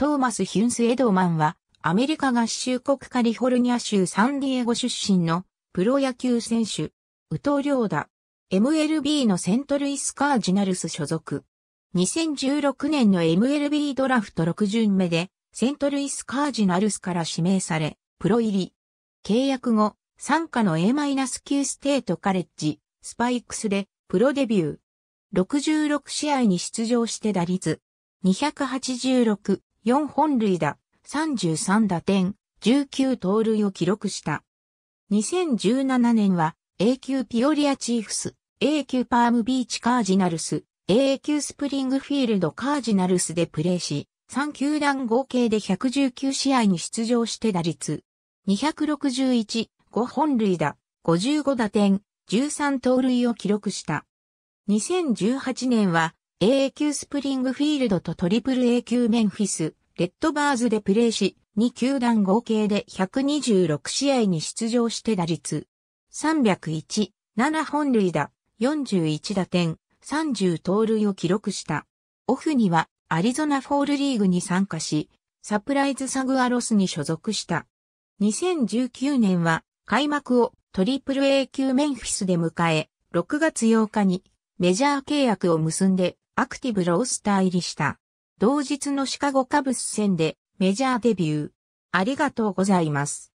トーマス・ヒュンス・エドマンは、アメリカ合衆国カリフォルニア州サンディエゴ出身のプロ野球選手、宇藤ーダ、MLB のセントルイス・カージナルス所属。2016年の MLB ドラフト6巡目で、セントルイス・カージナルスから指名され、プロ入り。契約後、参加の A-9 ステートカレッジ、スパイクスで、プロデビュー。66試合に出場して打率、286、4本塁打、33打点、19盗塁を記録した。2017年は A 級ピオリアチーフス、A 級パームビーチカージナルス、A 級スプリングフィールドカージナルスでプレーし、3球団合計で119試合に出場して打率。261、5本塁打、55打点、13盗塁を記録した。2018年は AA 級スプリングフィールドとトリプル A 級メンフィス、レッドバーズでプレーし、2球団合計で126試合に出場して打率。301、7本塁打、41打点、30盗塁を記録した。オフにはアリゾナフォールリーグに参加し、サプライズサグアロスに所属した。2019年は開幕をトリプル A 級メンフィスで迎え、6月8日にメジャー契約を結んでアクティブロースター入りした。同日のシカゴカブス戦でメジャーデビュー。ありがとうございます。